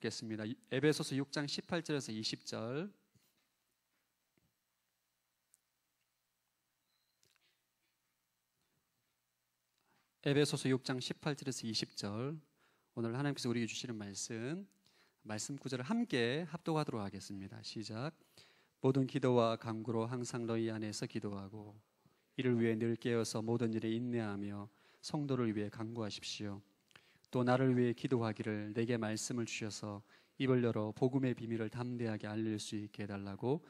겠습니다. 에베소서 6장 18절에서 20절. 에베소서 6장 18절에서 20절. 오늘 하나님께서 우리에게 주시는 말씀 말씀 구절을 함께 합독하도록 하겠습니다. 시작. 모든 기도와 강구로 항상 너희 안에서 기도하고 이를 위해 늘 깨어서 모든 일에 인내하며 성도를 위해 강구하십시오 또 나를 위해 기도하기를 내게 말씀을 주셔서 입을 열어 복음의 비밀을 담대하게 알릴 수 있게 해달라고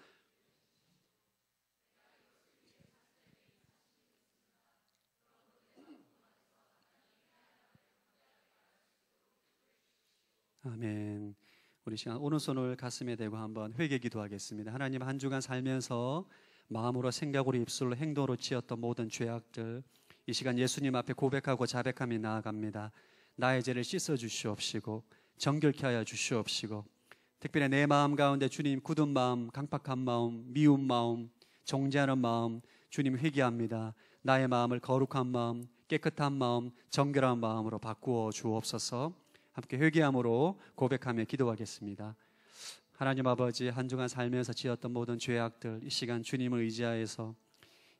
아멘. 우리 시간 오른손을 가슴에 대고 한번 회개 기도하겠습니다. 하나님 한 주간 살면서 마음으로 생각으로 입술로 행동으로 지었던 모든 죄악들 이 시간 예수님 앞에 고백하고 자백함이 나아갑니다. 나의 죄를 씻어 주시옵시고 정결케 하여 주시옵시고 특별히 내 마음 가운데 주님 굳은 마음, 강팍한 마음, 미운 마음, 정죄하는 마음 주님 회개합니다. 나의 마음을 거룩한 마음, 깨끗한 마음, 정결한 마음으로 바꾸어 주옵소서. 함께 회개함으로 고백하며 기도하겠습니다. 하나님 아버지 한 주간 살면서 지었던 모든 죄악들 이 시간 주님을 의지하여서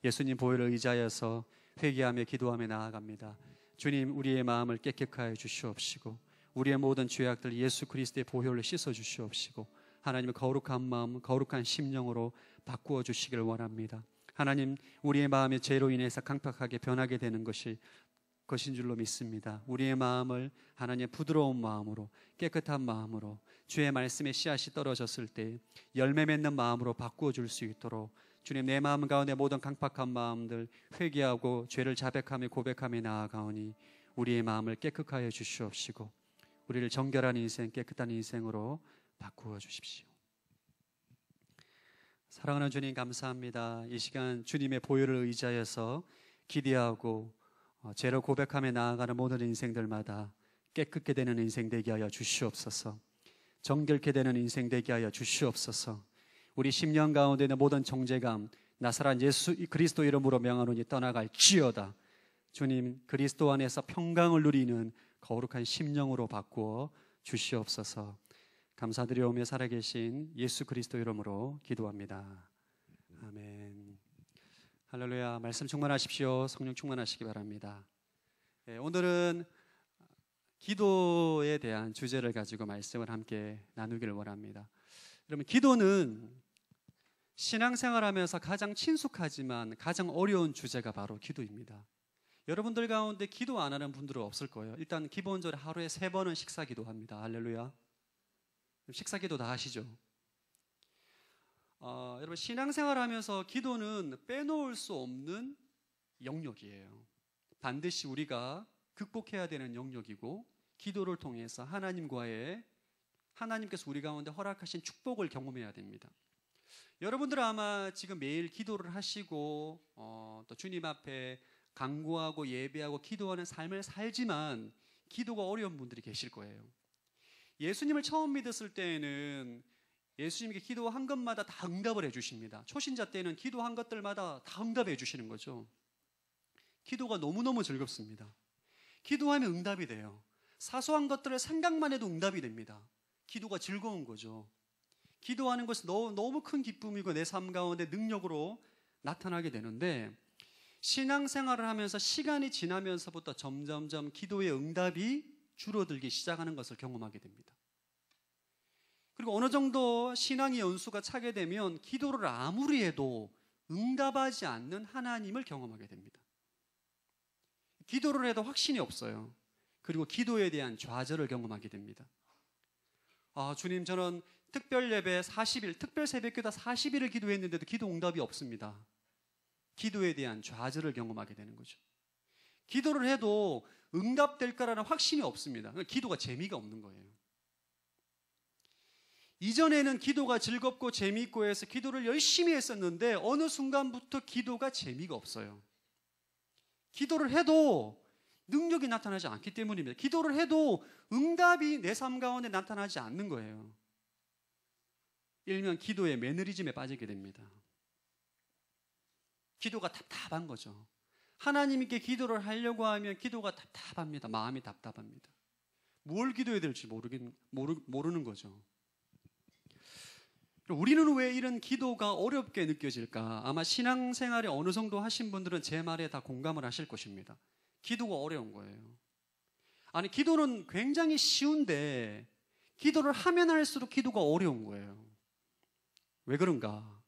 예수님 보혈을 의지하여서 회개하며 기도하며 나아갑니다. 주님 우리의 마음을 깨끗하여 주시옵시고 우리의 모든 죄악들 예수 그리스도의 보혈로 씻어 주시옵시고 하나님의 거룩한 마음, 거룩한 심령으로 바꾸어 주시길 원합니다. 하나님, 우리의 마음이 죄로 인해서 강팍하게 변하게 되는 것이 것인 줄로 믿습니다. 우리의 마음을 하나님의 부드러운 마음으로 깨끗한 마음으로 주의 말씀의 씨앗이 떨어졌을 때 열매 맺는 마음으로 바꾸어 줄 수 있도록 주님 내 마음 가운데 모든 강팍한 마음들 회개하고 죄를 자백하며 고백하며 나아가오니 우리의 마음을 깨끗하여 주시옵시고 우리를 정결한 인생 깨끗한 인생으로 바꾸어 주십시오. 사랑하는 주님 감사합니다. 이 시간 주님의 보혈을 의지하여서 기대하고 어, 죄를 고백하며 나아가는 모든 인생들마다 깨끗게 되는 인생 되게 하여 주시옵소서. 정결케 되는 인생 되게 하여 주시옵소서. 우리 10년 가운데 있는 모든 정제감 나사란 예수 그리스도 이름으로 명하노니 떠나갈 지어다. 주님 그리스도 안에서 평강을 누리는 거룩한 심령으로 바꾸어 주시옵소서. 감사드리오며 살아계신 예수 그리스도 이름으로 기도합니다. 아멘. 할렐루야. 말씀 충만하십시오. 성령 충만하시기 바랍니다. 예, 오늘은 기도에 대한 주제를 가지고 말씀을 함께 나누기를 원합니다. 여러분 기도는 신앙생활하면서 가장 친숙하지만 가장 어려운 주제가 바로 기도입니다. 여러분들 가운데 기도 안 하는 분들은 없을 거예요. 일단 기본적으로 하루에 세 번은 식사 기도합니다. 할렐루야. 식사 기도 다 하시죠. 어, 여러분 신앙생활하면서 기도는 빼놓을 수 없는 영역이에요. 반드시 우리가 극복해야 되는 영역이고 기도를 통해서 하나님과의 하나님께서 우리 가운데 허락하신 축복을 경험해야 됩니다. 여러분들 아마 지금 매일 기도를 하시고 어, 또 주님 앞에 강구하고 예배하고 기도하는 삶을 살지만 기도가 어려운 분들이 계실 거예요. 예수님을 처음 믿었을 때에는 예수님께 기도한 것마다 다 응답을 해주십니다. 초신자 때는 기도한 것들마다 다 응답해 주시는 거죠. 기도가 너무너무 즐겁습니다. 기도하면 응답이 돼요. 사소한 것들을 생각만 해도 응답이 됩니다. 기도가 즐거운 거죠. 기도하는 것이 너무, 너무 큰 기쁨이고 내 삶 가운데 능력으로 나타나게 되는데 신앙생활을 하면서 시간이 지나면서부터 점점점 기도의 응답이 줄어들기 시작하는 것을 경험하게 됩니다. 그리고 어느 정도 신앙의 연수가 차게 되면 기도를 아무리 해도 응답하지 않는 하나님을 경험하게 됩니다. 기도를 해도 확신이 없어요. 그리고 기도에 대한 좌절을 경험하게 됩니다. 아, 주님 저는 특별 예배 40일, 특별 새벽기도 40일을 기도했는데도 기도 응답이 없습니다. 기도에 대한 좌절을 경험하게 되는 거죠. 기도를 해도 응답될까라는 확신이 없습니다. 그러니까 기도가 재미가 없는 거예요. 이전에는 기도가 즐겁고 재미있고 해서 기도를 열심히 했었는데 어느 순간부터 기도가 재미가 없어요. 기도를 해도 능력이 나타나지 않기 때문입니다. 기도를 해도 응답이 내 삶 가운데 나타나지 않는 거예요. 일명 기도의 매너리즘에 빠지게 됩니다. 기도가 답답한 거죠. 하나님께 기도를 하려고 하면 기도가 답답합니다. 마음이 답답합니다. 뭘 기도해야 될지 모르긴, 모르, 모르는 거죠. 우리는 왜 이런 기도가 어렵게 느껴질까? 아마 신앙생활에 어느 정도 하신 분들은 제 말에 다 공감을 하실 것입니다. 기도가 어려운 거예요. 아니, 기도는 굉장히 쉬운데, 기도를 하면 할수록 기도가 어려운 거예요. 왜 그런가?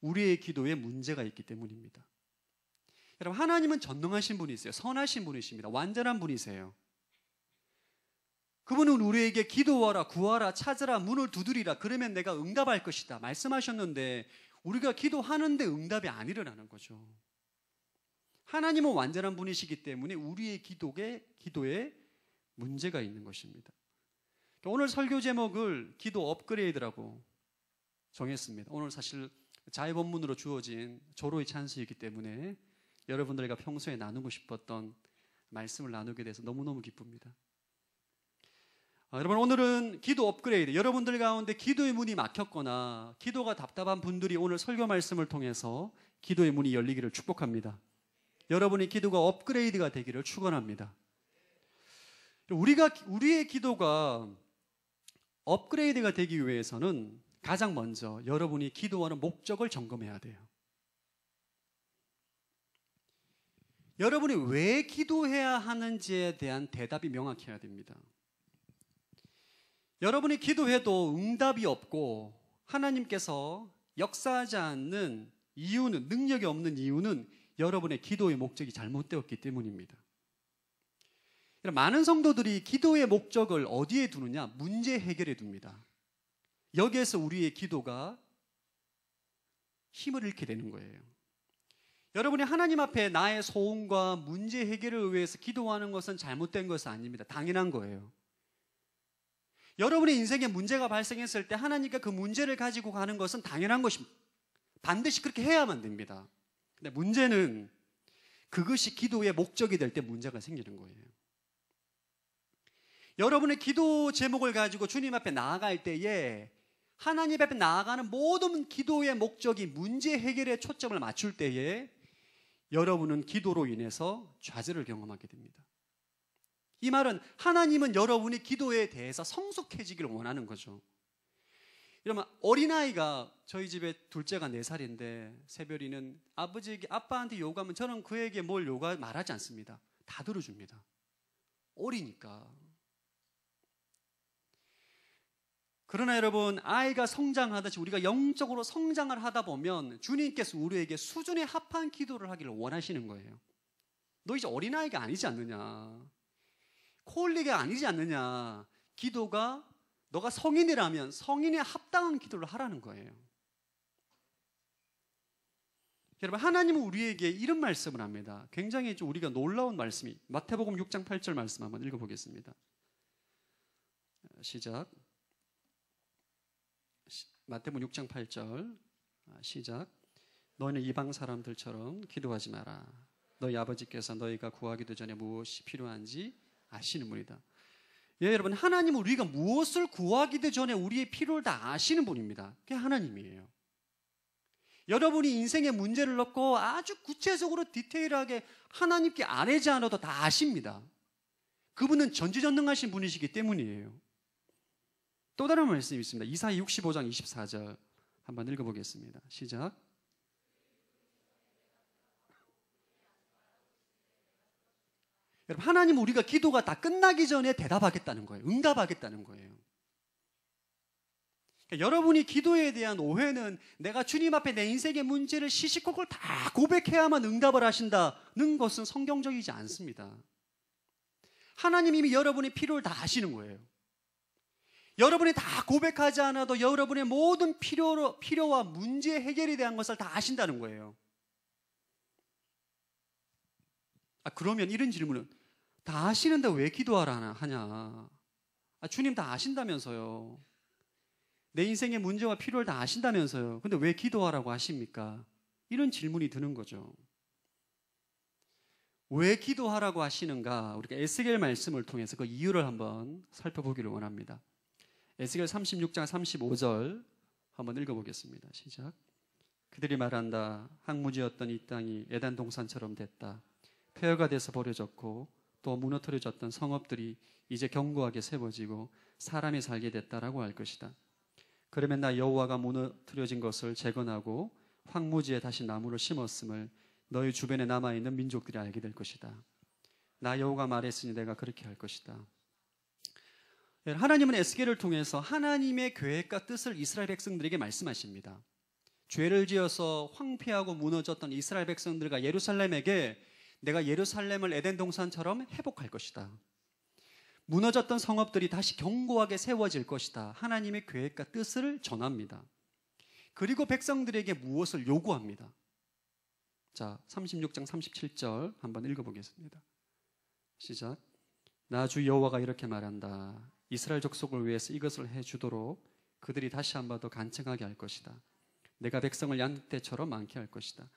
우리의 기도에 문제가 있기 때문입니다. 여러분, 하나님은 전능하신 분이세요. 선하신 분이십니다. 완전한 분이세요. 그분은 우리에게 기도하라, 구하라, 찾으라, 문을 두드리라, 그러면 내가 응답할 것이다. 말씀하셨는데, 우리가 기도하는데 응답이 안일어나는 거죠. 하나님은 완전한 분이시기 때문에 우리의 기도에, 기도에 문제가 있는 것입니다. 그러니까 오늘 설교 제목을 기도 업그레이드라고 정했습니다. 오늘 사실 자의 본문으로 주어진 조로의 찬스이기 때문에 여러분들과 평소에 나누고 싶었던 말씀을 나누게 돼서 너무너무 기쁩니다. 아, 여러분 오늘은 기도 업그레이드 여러분들 가운데 기도의 문이 막혔거나 기도가 답답한 분들이 오늘 설교 말씀을 통해서 기도의 문이 열리기를 축복합니다. 여러분의 기도가 업그레이드가 되기를 축원합니다. 우리가 우리의 기도가 업그레이드가 되기 위해서는 가장 먼저 여러분이 기도하는 목적을 점검해야 돼요. 여러분이 왜 기도해야 하는지에 대한 대답이 명확해야 됩니다. 여러분이 기도해도 응답이 없고 하나님께서 역사하지 않는 이유는 능력이 없는 이유는 여러분의 기도의 목적이 잘못되었기 때문입니다. 그러니까 많은 성도들이 기도의 목적을 어디에 두느냐? 문제 해결에 둡니다. 여기에서 우리의 기도가 힘을 잃게 되는 거예요. 여러분이 하나님 앞에 나의 소원과 문제 해결을 위해서 기도하는 것은 잘못된 것은 아닙니다. 당연한 거예요. 여러분의 인생에 문제가 발생했을 때 하나님과 그 문제를 가지고 가는 것은 당연한 것입니다. 반드시 그렇게 해야만 됩니다. 근데 네, 문제는 그것이 기도의 목적이 될 때 문제가 생기는 거예요. 여러분의 기도 제목을 가지고 주님 앞에 나아갈 때에 하나님 앞에 나아가는 모든 기도의 목적이 문제 해결에 초점을 맞출 때에 여러분은 기도로 인해서 좌절을 경험하게 됩니다. 이 말은 하나님은 여러분의 기도에 대해서 성숙해지기를 원하는 거죠. 이러면 어린아이가 저희 집에 둘째가 4살인데 새별이는 아버지에게 아빠한테 요구하면 저는 그에게 뭘 요구 말하지 않습니다. 다 들어줍니다. 어리니까. 그러나 여러분 아이가 성장하듯이 우리가 영적으로 성장을 하다 보면 주님께서 우리에게 수준에 합한 기도를 하기를 원하시는 거예요. 너 이제 어린아이가 아니지 않느냐. 콜리가 아니지 않느냐. 기도가 너가 성인이라면 성인에 합당한 기도를 하라는 거예요. 여러분 하나님은 우리에게 이런 말씀을 합니다. 굉장히 좀 우리가 놀라운 말씀이 마태복음 6장 8절 말씀 한번 읽어보겠습니다. 시작. 마태복음 6장 8절 아, 시작. 너희는 이방 사람들처럼 기도하지 마라. 너희 아버지께서 너희가 구하기도 전에 무엇이 필요한지 아시는 분이다. 예, 여러분 하나님은 우리가 무엇을 구하기도 전에 우리의 필요를 다 아시는 분입니다. 그게 하나님이에요. 여러분이 인생의 문제를 넣고 아주 구체적으로 디테일하게 하나님께 아뢰지 않아도 다 아십니다. 그분은 전지전능하신 분이시기 때문이에요. 또 다른 말씀이 있습니다. 이사 65장 24절 한번 읽어보겠습니다. 시작. 여러분 하나님 우리가 기도가 다 끝나기 전에 대답하겠다는 거예요. 응답하겠다는 거예요. 그러니까 여러분이 기도에 대한 오해는 내가 주님 앞에 내 인생의 문제를 시시콜콜 다 고백해야만 응답을 하신다는 것은 성경적이지 않습니다. 하나님 이미 여러분의 필요를 다 아시는 거예요. 여러분이 다 고백하지 않아도 여러분의 모든 필요로, 필요와 문제 해결에 대한 것을 다 아신다는 거예요. 아, 그러면 이런 질문은 다 아시는데 왜 기도하라 하냐? 아, 주님 다 아신다면서요. 내 인생의 문제와 필요를 다 아신다면서요. 근데 왜 기도하라고 하십니까? 이런 질문이 드는 거죠. 왜 기도하라고 하시는가? 우리가 에스겔 말씀을 통해서 그 이유를 한번 살펴보기를 원합니다. 에스겔 36장 35절 한번 읽어보겠습니다. 시작. 그들이 말한다. 항무지였던 이 땅이 에단 동산처럼 됐다. 폐허가 돼서 버려졌고 또 무너뜨려졌던 성업들이 이제 견고하게 세워지고 사람이 살게 됐다라고 할 것이다. 그러면 나 여호와가 무너뜨려진 것을 재건하고 황무지에 다시 나무를 심었음을 너희 주변에 남아있는 민족들이 알게 될 것이다. 나 여호가 말했으니 내가 그렇게 할 것이다. 예, 하나님은 에스겔을 통해서 하나님의 계획과 뜻을 이스라엘 백성들에게 말씀하십니다. 죄를 지어서 황폐하고 무너졌던 이스라엘 백성들과 예루살렘에게 내가 예루살렘을 에덴 동산처럼 회복할 것이다. 무너졌던 성업들이 다시 견고하게 세워질 것이다. 하나님의 계획과 뜻을 전합니다. 그리고 백성들에게 무엇을 요구합니다. 자, 36장 37절 한번 읽어보겠습니다. 시작. 나주 여호와가 이렇게 말한다. 이스라엘 족속을 위해서 이것을 해주도록 그들이 다시 한번더 간증하게 할 것이다. 내가 백성을 양떼처럼 많게 할 것이다.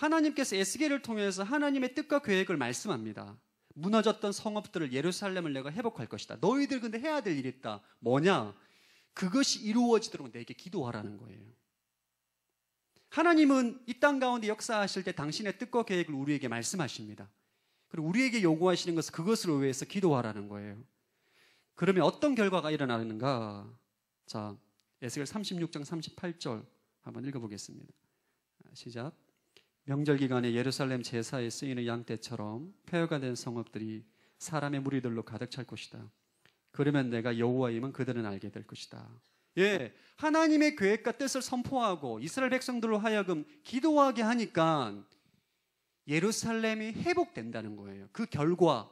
하나님께서 에스겔을 통해서 하나님의 뜻과 계획을 말씀합니다. 무너졌던 성읍들을 예루살렘을 내가 회복할 것이다. 너희들 근데 해야 될 일이 있다. 뭐냐? 그것이 이루어지도록 내게 기도하라는 거예요. 하나님은 이 땅 가운데 역사하실 때 당신의 뜻과 계획을 우리에게 말씀하십니다. 그리고 우리에게 요구하시는 것은 그것을 위해서 기도하라는 거예요. 그러면 어떤 결과가 일어나는가? 자, 에스겔 36장 38절 한번 읽어보겠습니다. 시작. 명절 기간에 예루살렘 제사에 쓰이는 양떼처럼 폐허가 된 성읍들이 사람의 무리들로 가득 찰 것이다. 그러면 내가 여호와임은 그들은 알게 될 것이다. 예, 하나님의 계획과 뜻을 선포하고 이스라엘 백성들로 하여금 기도하게 하니까 예루살렘이 회복된다는 거예요. 그 결과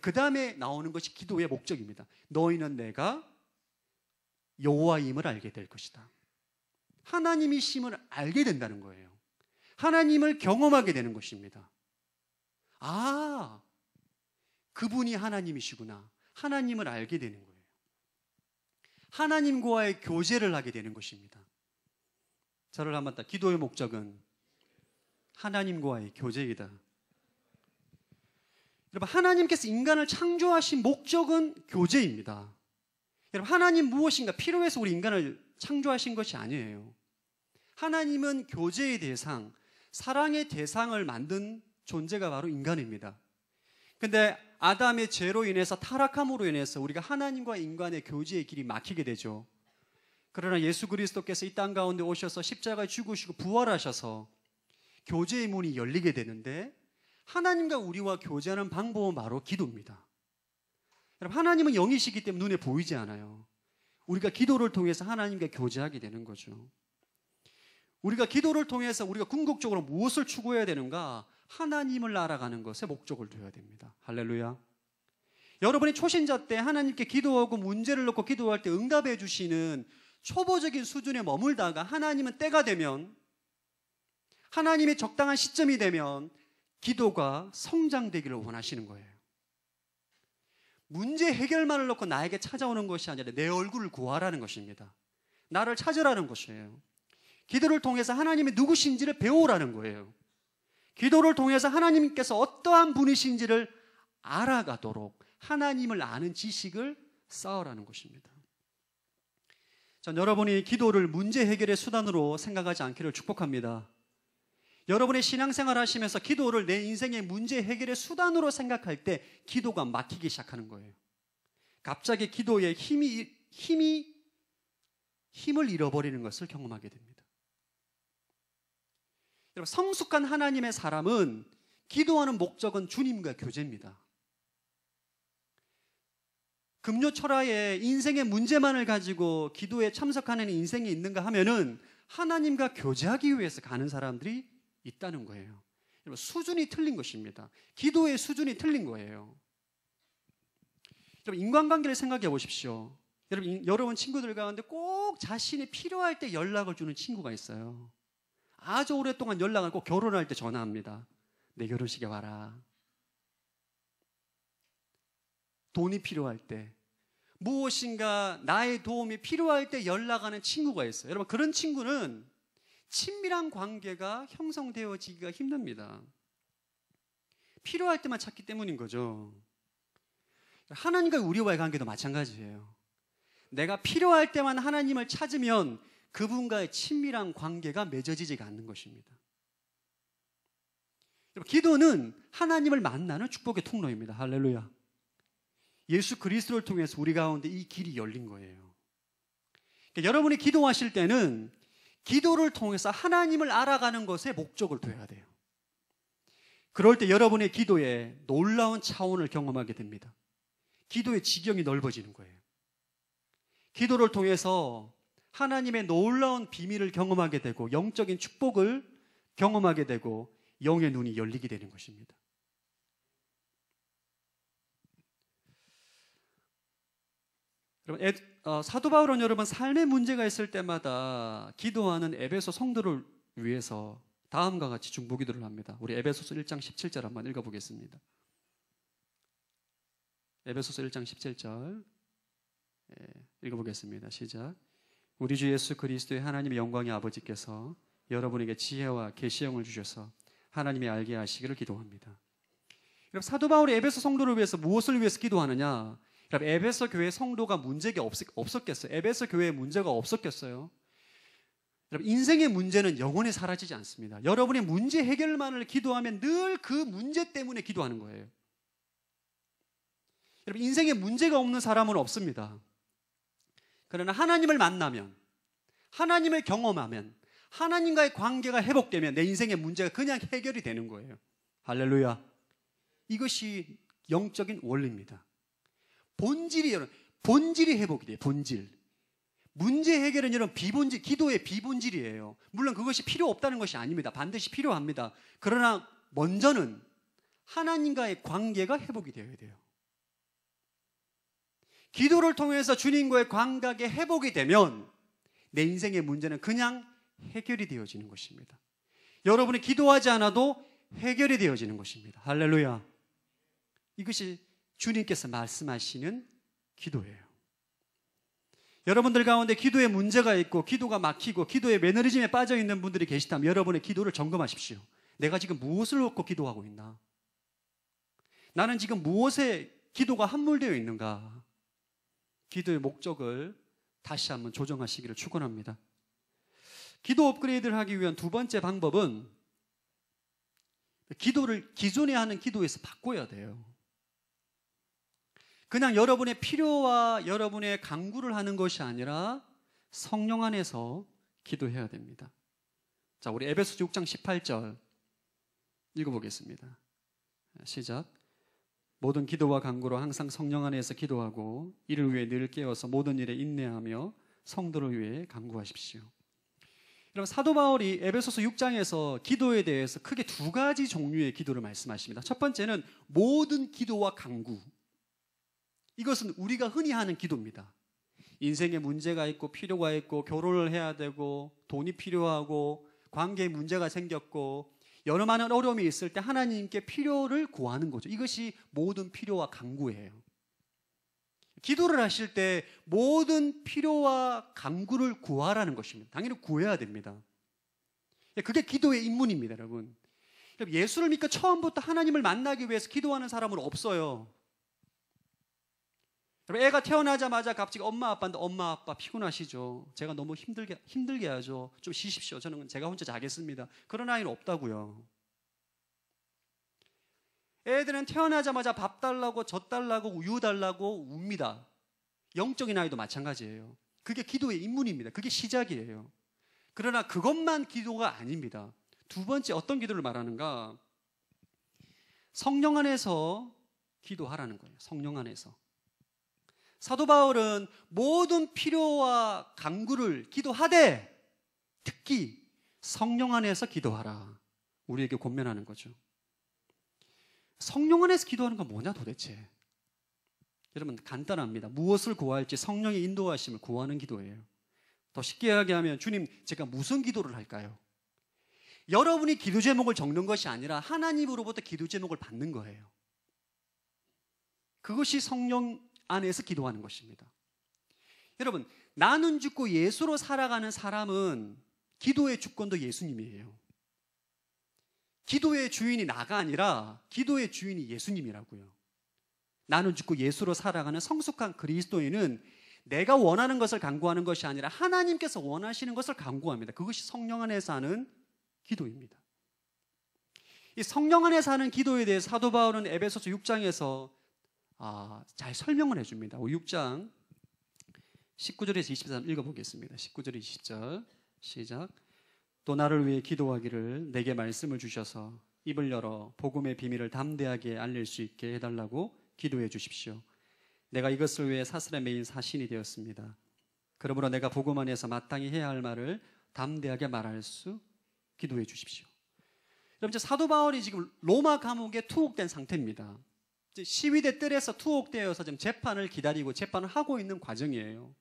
그 다음에 나오는 것이 기도의 목적입니다. 너희는 내가 여호와임을 알게 될 것이다. 하나님이심을 알게 된다는 거예요. 하나님을 경험하게 되는 것입니다. 아, 그분이 하나님이시구나. 하나님을 알게 되는 거예요. 하나님과의 교제를 하게 되는 것입니다. 저를 한번 딱 기도의 목적은 하나님과의 교제이다. 여러분, 하나님께서 인간을 창조하신 목적은 교제입니다. 여러분, 하나님 무엇인가 필요해서 우리 인간을 창조하신 것이 아니에요. 하나님은 교제의 대상, 사랑의 대상을 만든 존재가 바로 인간입니다. 근데 아담의 죄로 인해서 타락함으로 인해서 우리가 하나님과 인간의 교제의 길이 막히게 되죠. 그러나 예수 그리스도께서 이 땅 가운데 오셔서 십자가에 죽으시고 부활하셔서 교제의 문이 열리게 되는데 하나님과 우리와 교제하는 방법은 바로 기도입니다. 여러분 하나님은 영이시기 때문에 눈에 보이지 않아요. 우리가 기도를 통해서 하나님과 교제하게 되는 거죠. 우리가 기도를 통해서 우리가 궁극적으로 무엇을 추구해야 되는가? 하나님을 알아가는 것에 목적을 둬야 됩니다. 할렐루야. 여러분이 초신자 때 하나님께 기도하고 문제를 놓고 기도할 때 응답해 주시는 초보적인 수준에 머물다가 하나님은 때가 되면 하나님의 적당한 시점이 되면 기도가 성장되기를 원하시는 거예요. 문제 해결만을 놓고 나에게 찾아오는 것이 아니라 내 얼굴을 구하라는 것입니다. 나를 찾으라는 것이에요. 기도를 통해서 하나님이 누구신지를 배우라는 거예요. 기도를 통해서 하나님께서 어떠한 분이신지를 알아가도록 하나님을 아는 지식을 쌓으라는 것입니다. 전 여러분이 기도를 문제 해결의 수단으로 생각하지 않기를 축복합니다. 여러분의 신앙생활 하시면서 기도를 내 인생의 문제 해결의 수단으로 생각할 때 기도가 막히기 시작하는 거예요. 갑자기 기도에 힘이 힘이 힘을 잃어버리는 것을 경험하게 됩니다. 여러분 성숙한 하나님의 사람은 기도하는 목적은 주님과 교제입니다. 금요 철화에 인생의 문제만을 가지고 기도에 참석하는 인생이 있는가 하면은 하나님과 교제하기 위해서 가는 사람들이 있다는 거예요. 여러분 수준이 틀린 것입니다. 기도의 수준이 틀린 거예요. 여러분 인간관계를 생각해 보십시오. 여러분 여러분 친구들 가운데 꼭 자신이 필요할 때 연락을 주는 친구가 있어요. 아주 오랫동안 연락 안고 결혼할 때 전화합니다. 내 결혼식에 와라. 돈이 필요할 때, 무엇인가 나의 도움이 필요할 때 연락하는 친구가 있어요. 여러분, 그런 친구는 친밀한 관계가 형성되어지기가 힘듭니다. 필요할 때만 찾기 때문인 거죠. 하나님과 우리와의 관계도 마찬가지예요. 내가 필요할 때만 하나님을 찾으면 그분과의 친밀한 관계가 맺어지지가 않는 것입니다. 기도는 하나님을 만나는 축복의 통로입니다. 할렐루야. 예수 그리스도를 통해서 우리 가운데 이 길이 열린 거예요. 그러니까 여러분이 기도하실 때는 기도를 통해서 하나님을 알아가는 것에 목적을 둬야 돼요. 그럴 때 여러분의 기도에 놀라운 차원을 경험하게 됩니다. 기도의 지경이 넓어지는 거예요. 기도를 통해서 하나님의 놀라운 비밀을 경험하게 되고 영적인 축복을 경험하게 되고 영의 눈이 열리게 되는 것입니다. 여러분, 어, 사도 바울은 여러분 삶의 문제가 있을 때마다 기도하는 에베소 성도를 위해서 다음과 같이 중보기도를 합니다. 우리 에베소서 1장 17절 한번 읽어보겠습니다. 에베소서 1장 17절 예, 읽어보겠습니다. 시작. 우리 주 예수 그리스도의 하나님의 영광의 아버지께서 여러분에게 지혜와 계시형을 주셔서 하나님이 알게 하시기를 기도합니다. 여러분 사도 바울이 에베소 성도를 위해서 무엇을 위해서 기도하느냐? 여러분 에베소 교회 성도가 문제가 없, 없었겠어요. 에베소 교회에 문제가 없었겠어요. 여러분 인생의 문제는 영원히 사라지지 않습니다. 여러분의 문제 해결만을 기도하면 늘 그 문제 때문에 기도하는 거예요. 여러분 인생에 문제가 없는 사람은 없습니다. 그러나 하나님을 만나면, 하나님을 경험하면, 하나님과의 관계가 회복되면 내 인생의 문제가 그냥 해결이 되는 거예요. 할렐루야. 이것이 영적인 원리입니다. 본질이 여러분, 본질이 회복이 돼요. 본질. 문제 해결은 이런 비본질, 기도의 비본질이에요. 물론 그것이 필요 없다는 것이 아닙니다. 반드시 필요합니다. 그러나 먼저는 하나님과의 관계가 회복이 되어야 돼요. 기도를 통해서 주님과의 관각에 회복이 되면 내 인생의 문제는 그냥 해결이 되어지는 것입니다. 여러분이 기도하지 않아도 해결이 되어지는 것입니다. 할렐루야. 이것이 주님께서 말씀하시는 기도예요. 여러분들 가운데 기도에 문제가 있고 기도가 막히고 기도의 매너리즘에 빠져 있는 분들이 계시다면 여러분의 기도를 점검하십시오. 내가 지금 무엇을 놓고 기도하고 있나? 나는 지금 무엇에 기도가 함몰되어 있는가? 기도의 목적을 다시 한번 조정하시기를 축원합니다. 기도 업그레이드를 하기 위한 두 번째 방법은 기도를 기존에 하는 기도에서 바꿔야 돼요. 그냥 여러분의 필요와 여러분의 강구를 하는 것이 아니라 성령 안에서 기도해야 됩니다. 자, 우리 에베소 6장 18절 읽어보겠습니다. 시작. 모든 기도와 간구로 항상 성령 안에서 기도하고 이를 위해 늘 깨어서 모든 일에 인내하며 성도를 위해 간구하십시오. 그럼 사도 바울이 에베소서 6장에서 기도에 대해서 크게 두 가지 종류의 기도를 말씀하십니다. 첫 번째는 모든 기도와 간구. 이것은 우리가 흔히 하는 기도입니다. 인생에 문제가 있고 필요가 있고 결혼을 해야 되고 돈이 필요하고 관계에 문제가 생겼고 여러 많은 어려움이 있을 때 하나님께 필요를 구하는 거죠. 이것이 모든 필요와 강구예요 기도를 하실 때 모든 필요와 강구를 구하라는 것입니다. 당연히 구해야 됩니다. 예, 그게 기도의 입문입니다, 여러분. 예수를 믿고 처음부터 하나님을 만나기 위해서 기도하는 사람은 없어요. 그럼 애가 태어나자마자 갑자기 엄마 아빠인데 엄마 아빠 피곤하시죠. 제가 너무 힘들게 힘들게 하죠. 좀 쉬십시오. 저는 제가 혼자 자겠습니다. 그런 아이는 없다고요. 애들은 태어나자마자 밥 달라고 젖 달라고 우유 달라고 웁니다. 영적인 아이도 마찬가지예요. 그게 기도의 입문입니다. 그게 시작이에요. 그러나 그것만 기도가 아닙니다. 두 번째 어떤 기도를 말하는가? 성령 안에서 기도하라는 거예요. 성령 안에서. 사도 바울은 모든 필요와 간구를 기도하되 특히 성령 안에서 기도하라. 우리에게 권면하는 거죠. 성령 안에서 기도하는 건 뭐냐 도대체? 여러분 간단합니다. 무엇을 구할지 성령의 인도하심을 구하는 기도예요. 더 쉽게 이야기하면 주님 제가 무슨 기도를 할까요? 여러분이 기도 제목을 적는 것이 아니라 하나님으로부터 기도 제목을 받는 거예요. 그것이 성령 안에서 기도하는 것입니다. 여러분, 나는 죽고 예수로 살아가는 사람은 기도의 주권도 예수님이에요. 기도의 주인이 나가 아니라 기도의 주인이 예수님이라고요. 나는 죽고 예수로 살아가는 성숙한 그리스도인은 내가 원하는 것을 강구하는 것이 아니라 하나님께서 원하시는 것을 강구합니다. 그것이 성령 안에서 하는 기도입니다. 이 성령 안에서 하는 기도에 대해 사도 바울은 에베소서 6장에서 아, 잘 설명을 해줍니다. 6장 19절에서 23절 읽어보겠습니다. 19절 20절 시작 또 나를 위해 기도하기를 내게 말씀을 주셔서 입을 열어 복음의 비밀을 담대하게 알릴 수 있게 해달라고 기도해 주십시오. 내가 이것을 위해 사슬에 매인 사신이 되었습니다. 그러므로 내가 복음 안에서 마땅히 해야 할 말을 담대하게 말할 수 기도해 주십시오. 여러분, 사도 바울이 지금 로마 감옥에 투옥된 상태입니다. 시위대 뜰에서 투옥되어서 지금 재판을 기다리고 재판을 하고 있는 과정이에요.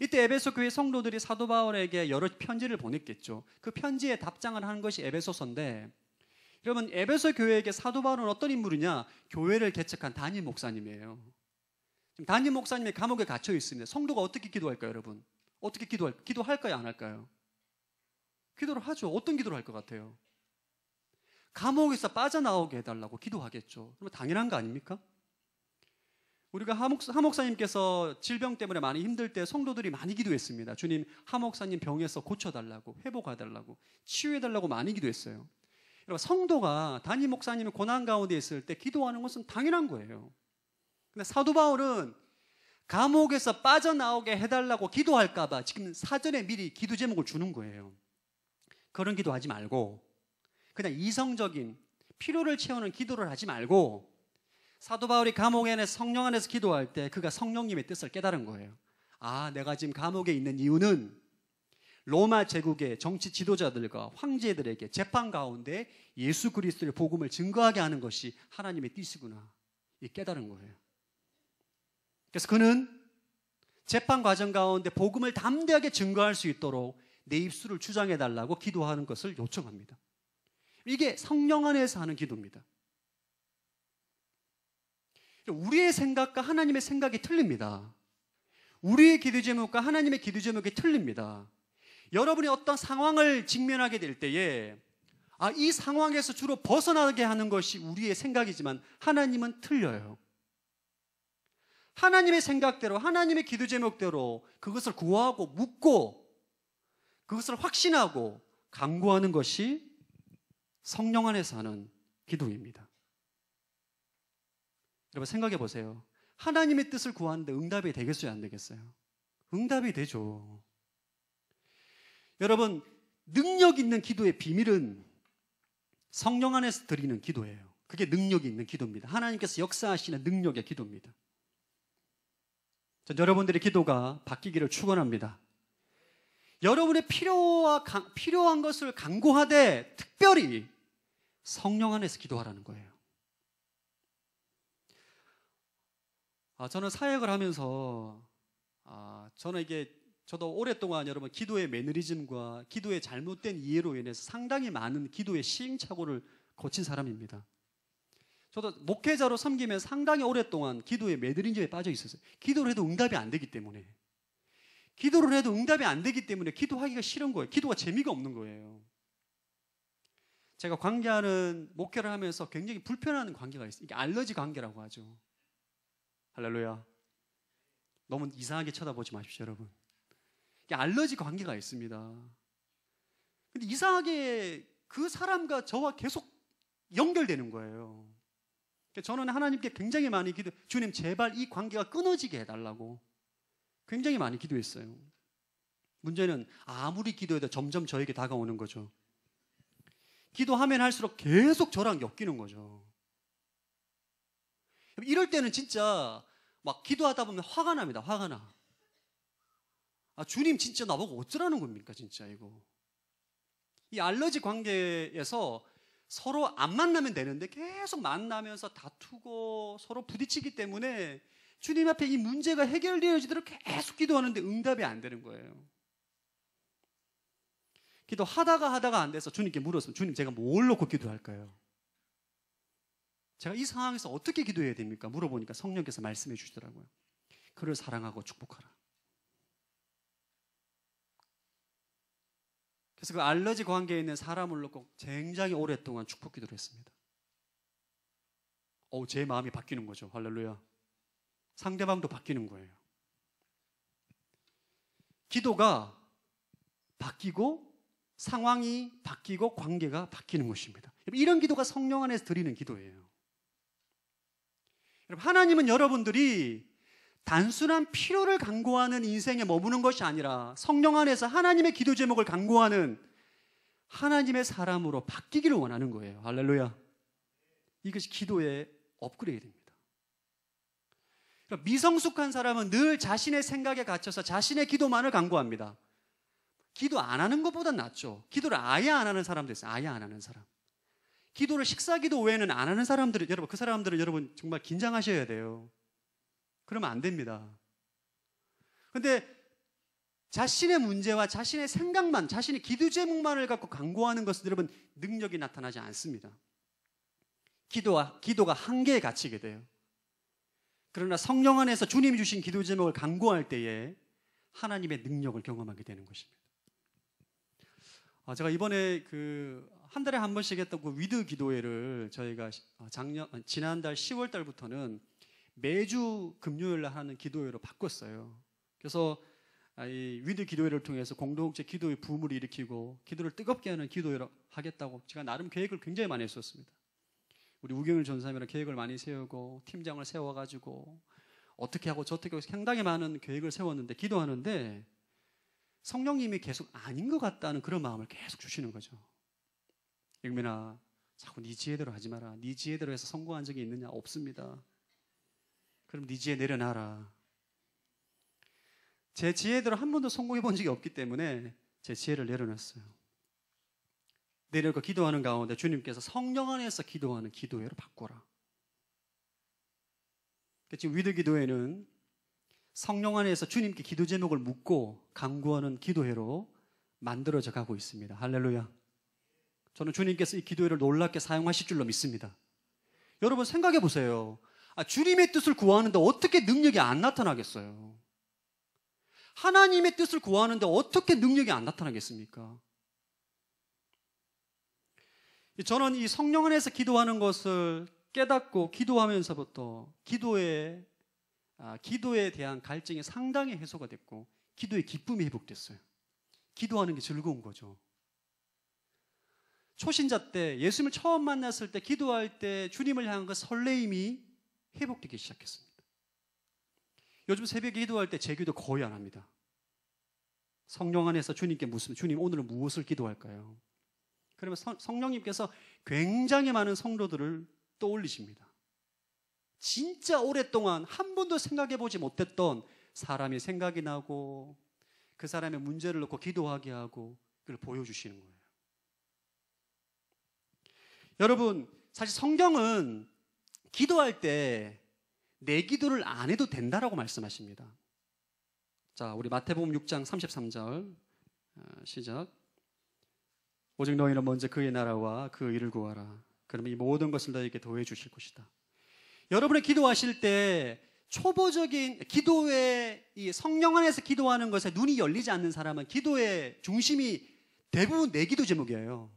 이때 에베소 교회 성도들이 사도 바울에게 여러 편지를 보냈겠죠. 그 편지에 답장을 하는 것이 에베소서인데 여러분 에베소 교회에게 사도 바울은 어떤 인물이냐? 교회를 개척한 단임 목사님이에요. 지금 단임 목사님이 감옥에 갇혀 있습니다. 성도가 어떻게 기도할까요, 여러분? 어떻게 기도할 기도할까요, 안 할까요? 기도를 하죠. 어떤 기도를 할 것 같아요? 감옥에서 빠져나오게 해달라고 기도하겠죠. 그럼 당연한 거 아닙니까? 우리가 하목사, 님께서 질병 때문에 많이 힘들 때 성도들이 많이 기도했습니다. 주님, 하목사님 병에서 고쳐달라고, 회복하달라고, 치유해달라고 많이 기도했어요. 여러분, 성도가 단임 목사님이 고난 가운데 있을 때 기도하는 것은 당연한 거예요. 근데 사도 바울은 감옥에서 빠져나오게 해달라고 기도할까봐 지금 사전에 미리 기도 제목을 주는 거예요. 그런 기도하지 말고 그냥 이성적인 필요를 채우는 기도를 하지 말고 사도 바울이 감옥 안에 성령 안에서 기도할 때 그가 성령님의 뜻을 깨달은 거예요. 아, 내가 지금 감옥에 있는 이유는 로마 제국의 정치 지도자들과 황제들에게 재판 가운데 예수 그리스도의 복음을 증거하게 하는 것이 하나님의 뜻이구나. 이 깨달은 거예요. 그래서 그는 재판 과정 가운데 복음을 담대하게 증거할 수 있도록 내 입술을 주장해 달라고 기도하는 것을 요청합니다. 이게 성령 안에서 하는 기도입니다. 우리의 생각과 하나님의 생각이 틀립니다. 우리의 기도 제목과 하나님의 기도 제목이 틀립니다. 여러분이 어떤 상황을 직면하게 될 때에 아, 이 상황에서 주로 벗어나게 하는 것이 우리의 생각이지만 하나님은 틀려요. 하나님의 생각대로 하나님의 기도 제목대로 그것을 구하고 묻고 그것을 확신하고 강구하는 것이 성령 안에서 하는 기도입니다. 여러분 생각해 보세요. 하나님의 뜻을 구하는데 응답이 되겠어요? 안 되겠어요? 응답이 되죠. 여러분, 능력 있는 기도의 비밀은 성령 안에서 드리는 기도예요. 그게 능력이 있는 기도입니다. 하나님께서 역사하시는 능력의 기도입니다. 전 여러분들의 기도가 바뀌기를 축원합니다. 여러분의 필요와 필요한 것을 강구하되 특별히 성령 안에서 기도하라는 거예요. 아, 저는 사역을 하면서 아, 저는 이게 저도 오랫동안 여러분 기도의 매너리즘과 기도의 잘못된 이해로 인해서 상당히 많은 기도의 시행착오를 거친 사람입니다. 저도 목회자로 섬기면 상당히 오랫동안 기도의 매드린지에 빠져 있었어요. 기도를 해도 응답이 안 되기 때문에. 기도를 해도 응답이 안 되기 때문에 기도하기가 싫은 거예요. 기도가 재미가 없는 거예요. 제가 관계하는 목회를 하면서 굉장히 불편한 관계가 있어요. 이게 알러지 관계라고 하죠. 할렐루야. 너무 이상하게 쳐다보지 마십시오, 여러분. 이게 알러지 관계가 있습니다. 근데 이상하게 그 사람과 저와 계속 연결되는 거예요. 그러니까 저는 하나님께 굉장히 많이 기도, 주님 제발 이 관계가 끊어지게 해달라고 굉장히 많이 기도했어요. 문제는 아무리 기도해도 점점 저에게 다가오는 거죠. 기도하면 할수록 계속 저랑 엮이는 거죠. 이럴 때는 진짜 막 기도하다 보면 화가 납니다. 화가 나. 아, 주님 진짜 나보고 어쩌라는 겁니까? 진짜 이거. 이 알러지 관계에서 서로 안 만나면 되는데 계속 만나면서 다투고 서로 부딪히기 때문에 주님 앞에 이 문제가 해결되어지도록 계속 기도하는데 응답이 안 되는 거예요. 기도하다가 하다가 안 돼서 주님께 물었으면 주님 제가 뭘 놓고 기도할까요? 제가 이 상황에서 어떻게 기도해야 됩니까? 물어보니까 성령께서 말씀해 주시더라고요. 그를 사랑하고 축복하라. 그래서 그 알러지 관계에 있는 사람을 놓고 굉장히 오랫동안 축복 기도를 했습니다. 어, 제 마음이 바뀌는 거죠. 할렐루야. 상대방도 바뀌는 거예요. 기도가 바뀌고 상황이 바뀌고 관계가 바뀌는 것입니다. 이런 기도가 성령 안에서 드리는 기도예요. 여러분, 하나님은 여러분들이 단순한 필요를 강구하는 인생에 머무는 것이 아니라 성령 안에서 하나님의 기도 제목을 강구하는 하나님의 사람으로 바뀌기를 원하는 거예요. 할렐루야. 이것이 기도의 업그레이드입니다. 그러니까 미성숙한 사람은 늘 자신의 생각에 갇혀서 자신의 기도만을 강구합니다. 기도 안 하는 것보다 낫죠. 기도를 아예 안 하는 사람도 있어요. 아예 안 하는 사람. 기도를 식사 기도 외에는 안 하는 사람들은 여러분 그 사람들은 여러분 정말 긴장하셔야 돼요. 그러면 안 됩니다. 근데 자신의 문제와 자신의 생각만 자신의 기도 제목만을 갖고 강구하는 것은 여러분 능력이 나타나지 않습니다. 기도와 기도가 한계에 갇히게 돼요. 그러나 성령 안에서 주님이 주신 기도 제목을 강구할 때에 하나님의 능력을 경험하게 되는 것입니다. 아, 제가 이번에 그 한 달에 한 번씩 했던 그 위드 기도회를 저희가 어, 작년 지난달 10월 달부터는 매주 금요일 날 하는 기도회로 바꿨어요. 그래서 아, 이 위드 기도회를 통해서 공동체 기도의 붐을 일으키고 기도를 뜨겁게 하는 기도회로 하겠다고 제가 나름 계획을 굉장히 많이 했었습니다. 우리 우경일 전사님이랑 계획을 많이 세우고 팀장을 세워가지고 어떻게 하고 저떻게 하고 상당히 많은 계획을 세웠는데 기도하는데 성령님이 계속 아닌 것 같다는 그런 마음을 계속 주시는 거죠. 영민아, 자꾸 네 지혜대로 하지 마라. 네 지혜대로 해서 성공한 적이 있느냐? 없습니다. 그럼 네 지혜 내려놔라. 제 지혜대로 한 번도 성공해 본 적이 없기 때문에 제 지혜를 내려놨어요. 내려가 기도하는 가운데 주님께서 성령 안에서 기도하는 기도회로 바꿔라. 지금 위드 기도회는 성령 안에서 주님께 기도 제목을 묻고 강구하는 기도회로 만들어져 가고 있습니다. 할렐루야. 저는 주님께서 이 기도회를 놀랍게 사용하실 줄로 믿습니다. 여러분 생각해 보세요. 아, 주님의 뜻을 구하는데 어떻게 능력이 안 나타나겠어요? 하나님의 뜻을 구하는데 어떻게 능력이 안 나타나겠습니까? 저는 이 성령 안에서 기도하는 것을 깨닫고 기도하면서부터 기도의 아, 기도에 대한 갈증이 상당히 해소가 됐고 기도의 기쁨이 회복됐어요. 기도하는 게 즐거운 거죠. 초신자 때 예수님을 처음 만났을 때 기도할 때 주님을 향한 그 설레임이 회복되기 시작했습니다. 요즘 새벽에 기도할 때 제기도 거의 안 합니다. 성령 안에서 주님께 묻습니 주님 오늘은 무엇을 기도할까요? 그러면 성령님께서 굉장히 많은 성도들을 떠올리십니다. 진짜 오랫동안 한 번도 생각해 보지 못했던 사람이 생각이 나고 그 사람의 문제를 놓고 기도하게 하고 그걸 보여주시는 거예요. 여러분, 사실 성경은 기도할 때 내 기도를 안 해도 된다라고 말씀하십니다. 자, 우리 마태복음 6장 33절 어, 시작. 오직 너희는 먼저 그의 나라와 그 일을 구하라. 그러면 이 모든 것을 너희에게 더해 주실 것이다. 여러분의 기도하실 때 초보적인 기도에 이 성령 안에서 기도하는 것에 눈이 열리지 않는 사람은 기도의 중심이 대부분 내 기도 제목이에요.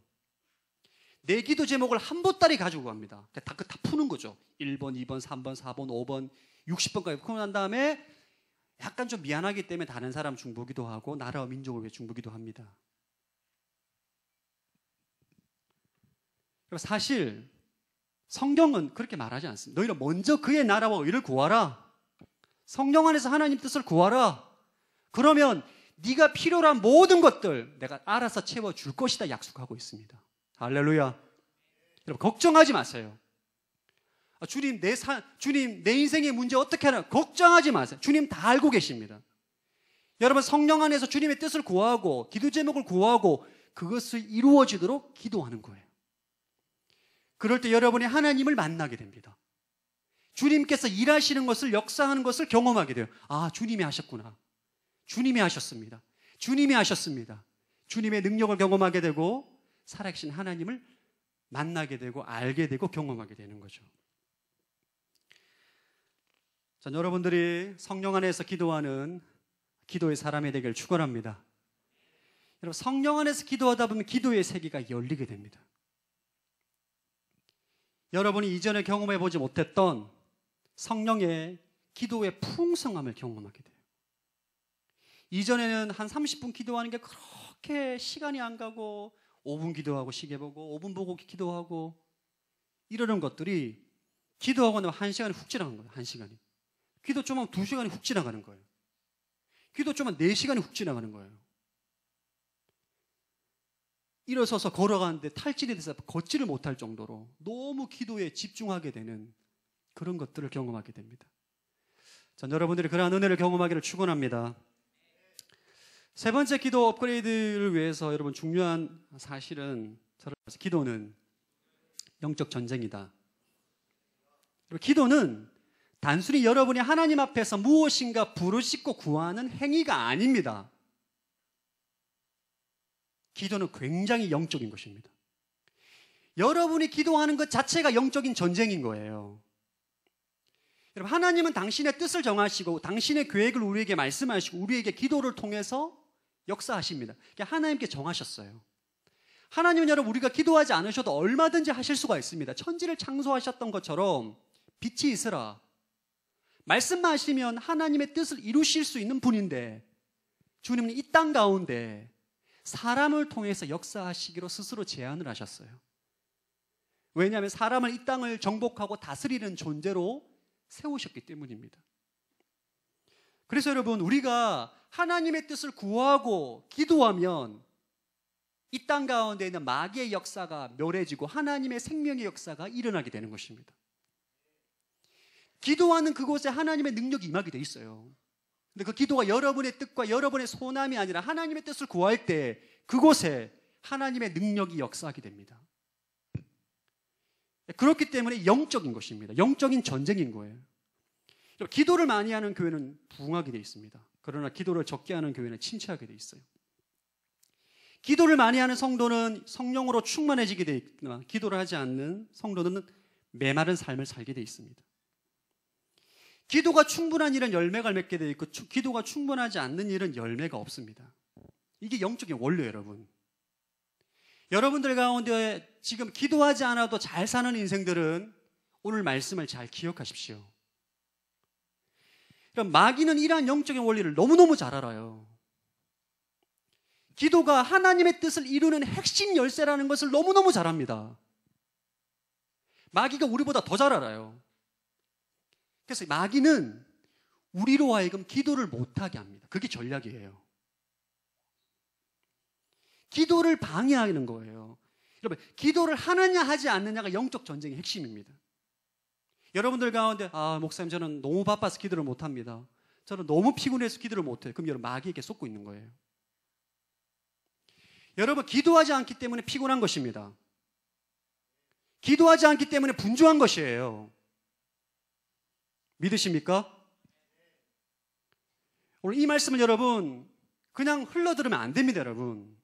내 기도 제목을 한 보따리 가지고 갑니다. 그러니까 다, 그 다 푸는 거죠. 1번, 2번, 3번, 4번, 5번, 60번까지 푸고 난 다음에 약간 좀 미안하기 때문에 다른 사람 중보기도 하고 나라와 민족을 위해 중보기도 합니다. 사실 성경은 그렇게 말하지 않습니다. 너희는 먼저 그의 나라와 의를 구하라. 성령 안에서 하나님 뜻을 구하라. 그러면 네가 필요로 모든 것들 내가 알아서 채워 줄 것이다 약속하고 있습니다. 할렐루야. 여러분 걱정하지 마세요. 아, 주님 내 사, 주님 내 인생의 문제 어떻게 하나 걱정하지 마세요. 주님 다 알고 계십니다. 여러분 성령 안에서 주님의 뜻을 구하고 기도 제목을 구하고 그것을 이루어지도록 기도하는 거예요. 그럴 때 여러분이 하나님을 만나게 됩니다. 주님께서 일하시는 것을 역사하는 것을 경험하게 돼요. 아, 주님이 하셨구나. 주님이 하셨습니다. 주님이 하셨습니다. 주님의 능력을 경험하게 되고 살아계신 하나님을 만나게 되고 알게 되고 경험하게 되는 거죠. 전 여러분들이 성령 안에서 기도하는 기도의 사람이 되길 축원합니다. 여러분 성령 안에서 기도하다 보면 기도의 세계가 열리게 됩니다. 여러분이 이전에 경험해 보지 못했던 성령의 기도의 풍성함을 경험하게 돼요. 이전에는 한 30분 기도하는 게 그렇게 시간이 안 가고 5분 기도하고 시계 보고 5분 보고 기도하고 이러는 것들이 기도하고 나면 1시간이 훅 지나간 거예요. 1시간이. 기도 좀만 2시간이 훅 지나가는 거예요. 기도 좀만 4시간이 훅 지나가는 거예요. 일어서서 걸어가는데 탈진이 돼서 걷지를 못할 정도로 너무 기도에 집중하게 되는 그런 것들을 경험하게 됩니다. 전 여러분들이 그러한 은혜를 경험하기를 축원합니다. 세 번째 기도 업그레이드를 위해서 여러분 중요한 사실은 기도는 영적 전쟁이다. 그리고 기도는 단순히 여러분이 하나님 앞에서 무엇인가 부르짖고 구하는 행위가 아닙니다. 기도는 굉장히 영적인 것입니다. 여러분이 기도하는 것 자체가 영적인 전쟁인 거예요. 여러분, 하나님은 당신의 뜻을 정하시고 당신의 계획을 우리에게 말씀하시고 우리에게 기도를 통해서 역사하십니다. 하나님께 정하셨어요. 하나님은 여러분 우리가 기도하지 않으셔도 얼마든지 하실 수가 있습니다. 천지를 창조하셨던 것처럼 빛이 있으라. 말씀 하시면 하나님의 뜻을 이루실 수 있는 분인데 주님은 이 땅 가운데 사람을 통해서 역사하시기로 스스로 제안을 하셨어요. 왜냐하면 사람을 이 땅을 정복하고 다스리는 존재로 세우셨기 때문입니다. 그래서 여러분, 우리가 하나님의 뜻을 구하고 기도하면 이 땅 가운데 있는 마귀의 역사가 멸해지고 하나님의 생명의 역사가 일어나게 되는 것입니다. 기도하는 그곳에 하나님의 능력이 임하게 돼 있어요. 근데 그 기도가 여러분의 뜻과 여러분의 소남이 아니라 하나님의 뜻을 구할 때 그곳에 하나님의 능력이 역사하게 됩니다. 그렇기 때문에 영적인 것입니다. 영적인 전쟁인 거예요. 기도를 많이 하는 교회는 부흥하게 돼 있습니다. 그러나 기도를 적게 하는 교회는 침체하게 돼 있어요. 기도를 많이 하는 성도는 성령으로 충만해지게 돼 있거나 기도를 하지 않는 성도는 메마른 삶을 살게 돼 있습니다. 기도가 충분한 일은 열매가 맺게 되어 있고 추, 기도가 충분하지 않는 일은 열매가 없습니다. 이게 영적인 원리예요 여러분. 여러분들 가운데 지금 기도하지 않아도 잘 사는 인생들은 오늘 말씀을 잘 기억하십시오. 그럼 마귀는 이러한 영적인 원리를 너무너무 잘 알아요. 기도가 하나님의 뜻을 이루는 핵심 열쇠라는 것을 너무너무 잘 압니다. 마귀가 우리보다 더 잘 알아요. 그래서 마귀는 우리로 하여금 기도를 못하게 합니다. 그게 전략이에요. 기도를 방해하는 거예요. 여러분, 기도를 하느냐 하지 않느냐가 영적 전쟁의 핵심입니다. 여러분들 가운데 아 목사님 저는 너무 바빠서 기도를 못합니다. 저는 너무 피곤해서 기도를 못해요. 그럼 여러분 마귀에게 쏟고 있는 거예요. 여러분 기도하지 않기 때문에 피곤한 것입니다. 기도하지 않기 때문에 분주한 것이에요. 믿으십니까? 오늘 이 말씀을 여러분 그냥 흘러들으면 안 됩니다, 여러분.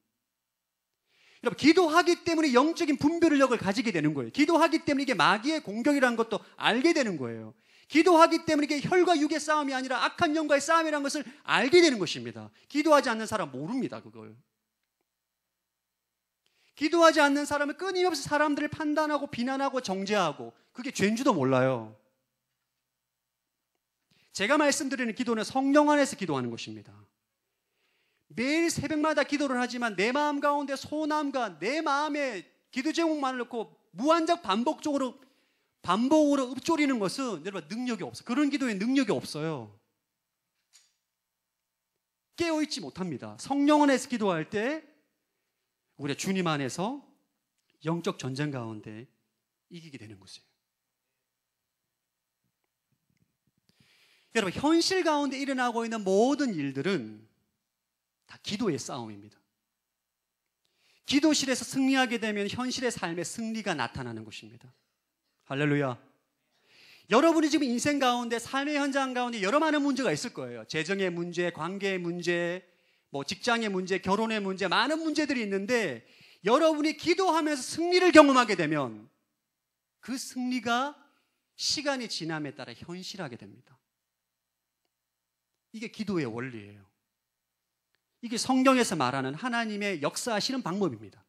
여러분 기도하기 때문에 영적인 분별력을 가지게 되는 거예요. 기도하기 때문에 이게 마귀의 공격이라는 것도 알게 되는 거예요. 기도하기 때문에 이게 혈과 육의 싸움이 아니라 악한 영과의 싸움이라는 것을 알게 되는 것입니다. 기도하지 않는 사람 모릅니다, 그걸. 기도하지 않는 사람은 끊임없이 사람들을 판단하고 비난하고 정죄하고 그게 죄인지도 몰라요. 제가 말씀드리는 기도는 성령 안에서 기도하는 것입니다. 매일 새벽마다 기도를 하지만 내 마음 가운데 소남과 내 마음에 기도 제목만 놓고 무한적 반복적으로 반복으로 읊조리는 것은 여러분 능력이 없어. 그런 기도에 능력이 없어요. 깨어 있지 못합니다. 성령 안에서 기도할 때 우리가 주님 안에서 영적 전쟁 가운데 이기게 되는 것이에요. 여러분, 현실 가운데 일어나고 있는 모든 일들은 다 기도의 싸움입니다. 기도실에서 승리하게 되면 현실의 삶에 승리가 나타나는 것입니다. 할렐루야. 여러분이 지금 인생 가운데 삶의 현장 가운데 여러 많은 문제가 있을 거예요. 재정의 문제, 관계의 문제, 뭐 직장의 문제, 결혼의 문제, 많은 문제들이 있는데 여러분이 기도하면서 승리를 경험하게 되면 그 승리가 시간이 지남에 따라 현실하게 됩니다. 이게 기도의 원리예요. 이게 성경에서 말하는 하나님의 역사하시는 방법입니다.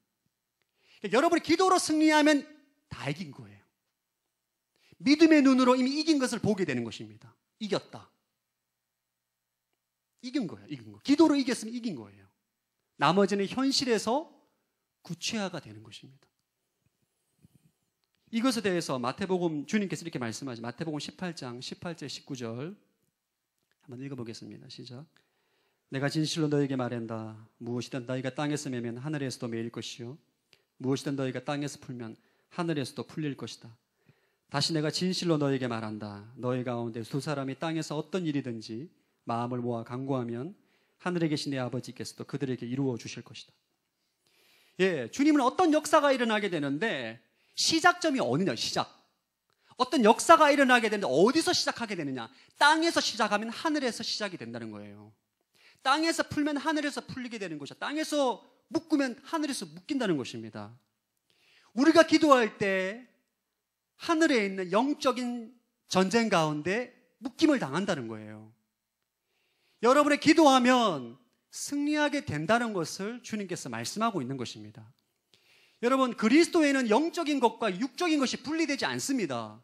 그러니까 여러분이 기도로 승리하면 다 이긴 거예요. 믿음의 눈으로 이미 이긴 것을 보게 되는 것입니다. 이겼다. 이긴 거예요. 이긴 거. 기도로 이겼으면 이긴 거예요. 나머지는 현실에서 구체화가 되는 것입니다. 이것에 대해서 마태복음 주님께서 이렇게 말씀하지 마태복음 18장 18절 19절 한번 읽어보겠습니다. 시작. 내가 진실로 너에게 말한다. 무엇이든 너희가 땅에서 매면 하늘에서도 매일 것이요. 무엇이든 너희가 땅에서 풀면 하늘에서도 풀릴 것이다. 다시 내가 진실로 너에게 말한다. 너희 가운데 두 사람이 땅에서 어떤 일이든지 마음을 모아 간구하면 하늘에 계신 내 아버지께서도 그들에게 이루어 주실 것이다. 예, 주님은 어떤 역사가 일어나게 되는데 시작점이 어느냐, 시작. 어떤 역사가 일어나게 되는데 어디서 시작하게 되느냐? 땅에서 시작하면 하늘에서 시작이 된다는 거예요. 땅에서 풀면 하늘에서 풀리게 되는 것이죠. 땅에서 묶으면 하늘에서 묶인다는 것입니다. 우리가 기도할 때 하늘에 있는 영적인 전쟁 가운데 묶임을 당한다는 거예요. 여러분의 기도하면 승리하게 된다는 것을 주님께서 말씀하고 있는 것입니다. 여러분, 그리스도에는 영적인 것과 육적인 것이 분리되지 않습니다.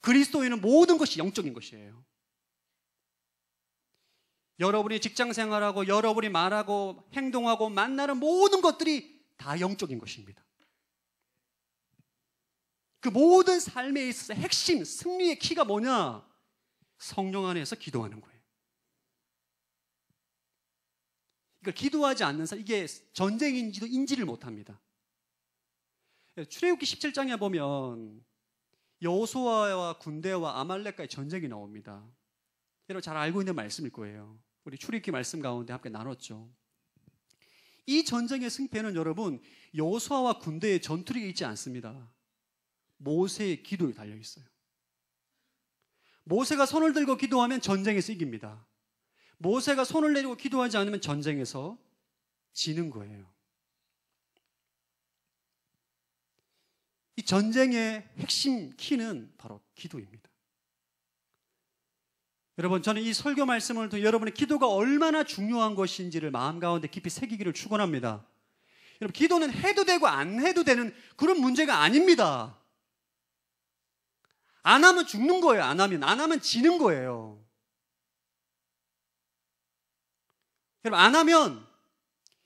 그리스도에는 모든 것이 영적인 것이에요. 여러분이 직장 생활하고 여러분이 말하고 행동하고 만나는 모든 것들이 다 영적인 것입니다. 그 모든 삶에 있어서 핵심 승리의 키가 뭐냐? 성령 안에서 기도하는 거예요. 그러니까 기도하지 않는 사람 이게 전쟁인지도 인지를 못합니다. 예, 출애굽기 17장에 보면 여호수아와 군대와 아말렉과의 전쟁이 나옵니다. 여러분 잘 알고 있는 말씀일 거예요. 우리 출애굽기 말씀 가운데 함께 나눴죠. 이 전쟁의 승패는 여러분 여호수아와 군대의 전투력이 있지 않습니다. 모세의 기도에 달려 있어요. 모세가 손을 들고 기도하면 전쟁에서 이깁니다. 모세가 손을 내리고 기도하지 않으면 전쟁에서 지는 거예요. 이 전쟁의 핵심 키는 바로 기도입니다. 여러분, 저는 이 설교 말씀을 통해 여러분의 기도가 얼마나 중요한 것인지를 마음 가운데 깊이 새기기를 축원합니다. 여러분, 기도는 해도 되고 안 해도 되는 그런 문제가 아닙니다. 안 하면 죽는 거예요. 안 하면 안 하면 지는 거예요. 여러분, 안 하면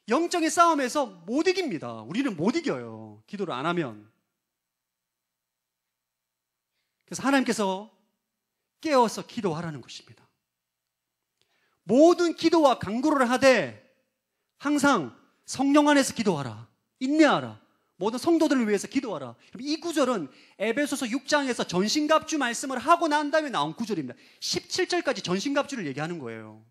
영적인 싸움에서 못 이깁니다. 우리는 못 이겨요. 기도를 안 하면. 그래서 하나님께서 깨어서 기도하라는 것입니다. 모든 기도와 강구를 하되 항상 성령 안에서 기도하라. 인내하라. 모든 성도들을 위해서 기도하라. 이 구절은 에베소서 6장에서 전신갑주 말씀을 하고 난 다음에 나온 구절입니다. 17절까지 전신갑주를 얘기하는 거예요.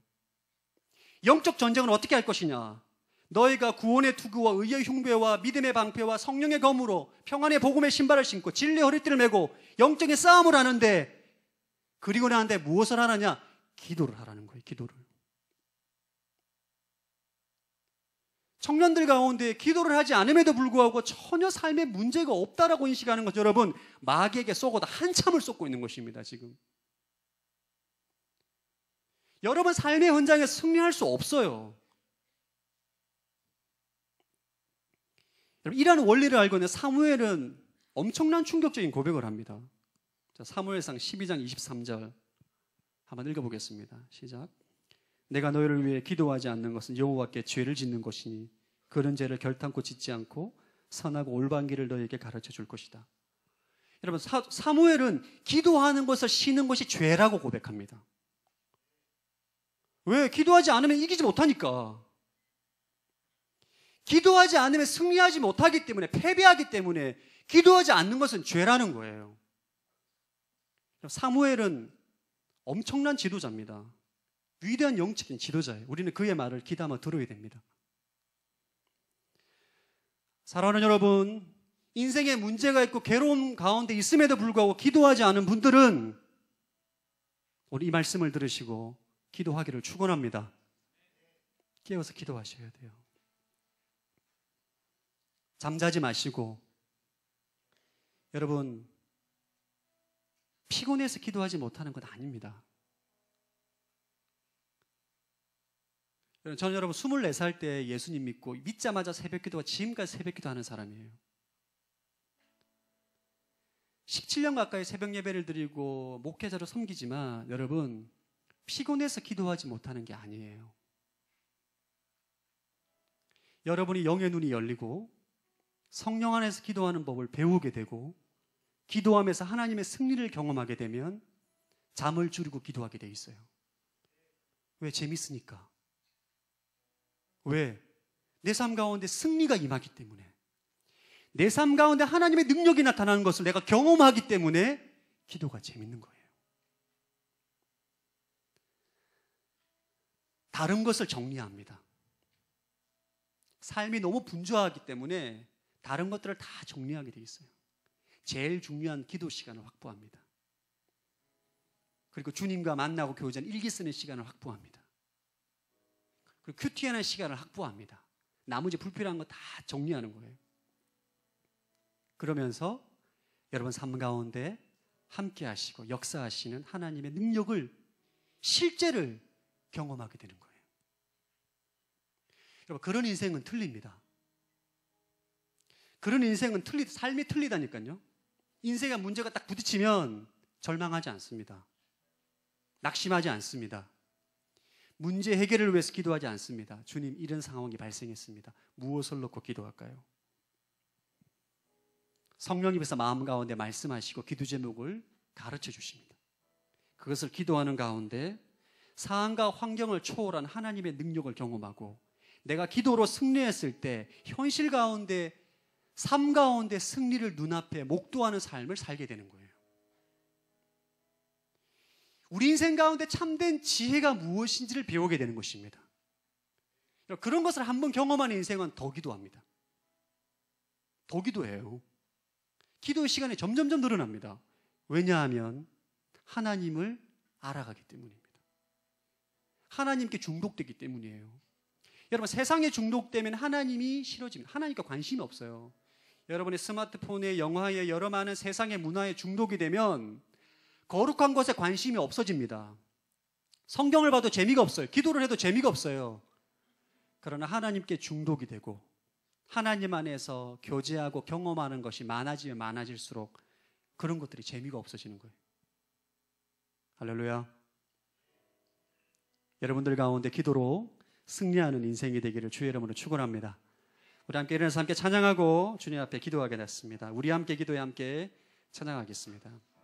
영적 전쟁은 어떻게 할 것이냐? 너희가 구원의 투구와 의의 흉배와 믿음의 방패와 성령의 검으로 평안의 복음의 신발을 신고 진리의 허리띠를 메고 영적인 싸움을 하는데 그리고 나한테 무엇을 하느냐? 기도를 하라는 거예요. 기도를. 청년들 가운데 기도를 하지 않음에도 불구하고 전혀 삶에 문제가 없다라고 인식하는 것 여러분 마귀에게 쏘고다 한참을 쏟고 있는 것입니다. 지금 여러분 삶의 현장에 승리할 수 없어요. 여러분, 이런 원리를 알고 있는 사무엘은 엄청난 충격적인 고백을 합니다. 자, 사무엘상 12장 23절 한번 읽어보겠습니다. 시작. 내가 너희를 위해 기도하지 않는 것은 여호와께 죄를 짓는 것이니 그런 죄를 결단코 짓지 않고 선하고 올바른 길을 너희에게 가르쳐 줄 것이다. 여러분 사, 사무엘은 기도하는 것을 쉬는 것이 죄라고 고백합니다. 왜? 기도하지 않으면 이기지 못하니까. 기도하지 않으면 승리하지 못하기 때문에 패배하기 때문에 기도하지 않는 것은 죄라는 거예요. 사무엘은 엄청난 지도자입니다. 위대한 영적인 지도자예요. 우리는 그의 말을 기담아 들어야 됩니다. 사랑하는 여러분, 인생에 문제가 있고 괴로움 가운데 있음에도 불구하고 기도하지 않은 분들은 우리 이 말씀을 들으시고 기도하기를 축원합니다. 깨어서 기도하셔야 돼요. 잠자지 마시고 여러분 피곤해서 기도하지 못하는 건 아닙니다. 저는 여러분 24살 때 예수님 믿고 믿자마자 새벽 기도와 지금까지 새벽 기도하는 사람이에요. 17년 가까이 새벽 예배를 드리고 목회자로 섬기지만 여러분 피곤해서 기도하지 못하는 게 아니에요. 여러분이 영의 눈이 열리고 성령 안에서 기도하는 법을 배우게 되고 기도하면서 하나님의 승리를 경험하게 되면 잠을 줄이고 기도하게 돼 있어요. 왜? 재밌으니까. 왜? 내 삶 가운데 승리가 임하기 때문에. 내 삶 가운데 하나님의 능력이 나타나는 것을 내가 경험하기 때문에 기도가 재밌는 거예요. 다른 것을 정리합니다. 삶이 너무 분주하기 때문에 다른 것들을 다 정리하게 돼 있어요. 제일 중요한 기도 시간을 확보합니다. 그리고 주님과 만나고 교전 일기 쓰는 시간을 확보합니다. 그리고 큐티하는 시간을 확보합니다. 나머지 불필요한 거 다 정리하는 거예요. 그러면서 여러분 삶 가운데 함께 하시고 역사하시는 하나님의 능력을 실제를 경험하게 되는 거예요. 여러분, 그런 인생은 틀립니다. 그런 인생은 틀리, 삶이 틀리다니까요. 인생의 문제가 딱 부딪히면 절망하지 않습니다. 낙심하지 않습니다. 문제 해결을 위해서 기도하지 않습니다. 주님, 이런 상황이 발생했습니다. 무엇을 놓고 기도할까요? 성령님에서 마음 가운데 말씀하시고 기도 제목을 가르쳐 주십니다. 그것을 기도하는 가운데 상황과 환경을 초월한 하나님의 능력을 경험하고 내가 기도로 승리했을 때 현실 가운데 삶 가운데 승리를 눈앞에 목도하는 삶을 살게 되는 거예요. 우리 인생 가운데 참된 지혜가 무엇인지를 배우게 되는 것입니다. 그런 것을 한번 경험한 인생은 더 기도합니다. 더 기도해요. 기도의 시간이 점점점 늘어납니다. 왜냐하면 하나님을 알아가기 때문입니다. 하나님께 중독되기 때문이에요. 여러분 세상에 중독되면 하나님이 싫어집니다. 하나님과 관심이 없어요. 여러분의 스마트폰에 영화에 여러 많은 세상의 문화에 중독이 되면 거룩한 것에 관심이 없어집니다. 성경을 봐도 재미가 없어요. 기도를 해도 재미가 없어요. 그러나 하나님께 중독이 되고 하나님 안에서 교제하고 경험하는 것이 많아지면 많아질수록 그런 것들이 재미가 없어지는 거예요. 할렐루야. 여러분들 가운데 기도로 승리하는 인생이 되기를 주의 이름으로 축원합니다. 우리 함께 일어나서 함께 찬양하고 주님 앞에 기도하게됐습니다 우리 함께 기도에 함께 찬양하겠습니다.